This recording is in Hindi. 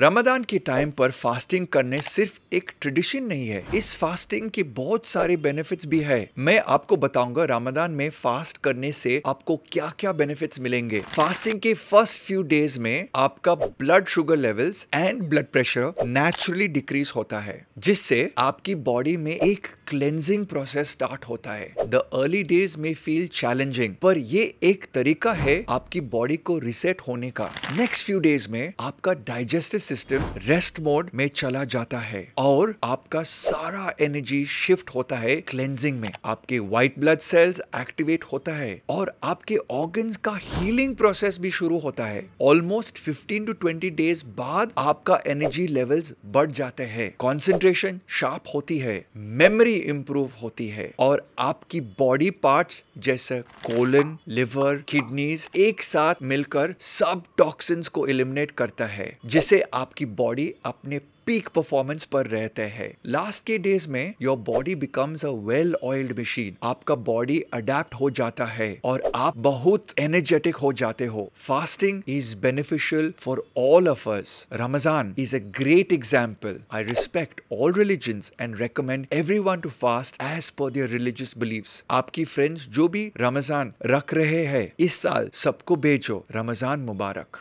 रमदान के टाइम पर फास्टिंग करने सिर्फ एक ट्रेडिशन नहीं है इस फास्टिंग के बहुत सारे बेनिफिट्स भी है मैं आपको बताऊंगा रमदान में फास्ट करने से आपको क्या क्या बेनिफिट्स मिलेंगे फास्टिंग के फर्स्ट फ्यू डेज में आपका blood sugar levels and blood pressure naturally decrease होता है जिससे आपकी बॉडी में एक क्लेंजिंग प्रोसेस स्टार्ट होता है द अर्ली डेज में फील चैलेंजिंग पर ये एक तरीका है आपकी बॉडी को रिसेट होने का नेक्स्ट फ्यू डेज में आपका डाइजेस्टिव सिस्टम रेस्ट मोड में चला जाता है और आपका सारा एनर्जी शिफ्ट होता है क्लेंजिंग में आपके व्हाइट ब्लड सेल्स एक्टिवेट होता है और आपके ऑर्गन्स का हीलिंग प्रोसेस भी शुरू होता है ऑलमोस्ट 15 टू 20 डेज बाद आपका एनर्जी लेवल्स बढ़ जाते हैं कॉन्सेंट्रेशन शार्प होती है मेमोरी इंप्रूव होती है और आपकी बॉडी पार्ट जैसे कोलन लिवर किडनीज एक साथ मिलकर सब टॉक्सिन्स को इलिमिनेट करता है जिसे आपकी बॉडी अपने पीक परफॉर्मेंस पर रहते हैं लास्ट के डेज में your body becomes a well oiled machine आपका बॉडी अडेप्ट हो जाता है और आप बहुत एनर्जेटिक हो जाते हो fasting is beneficial for all of us Ramzan is a great example I respect all religion and recommend every one to fast as per their religious believe आपकी फ्रेंड्स जो भी रमजान रख रहे हैं इस साल सबको भेजो रमजान मुबारक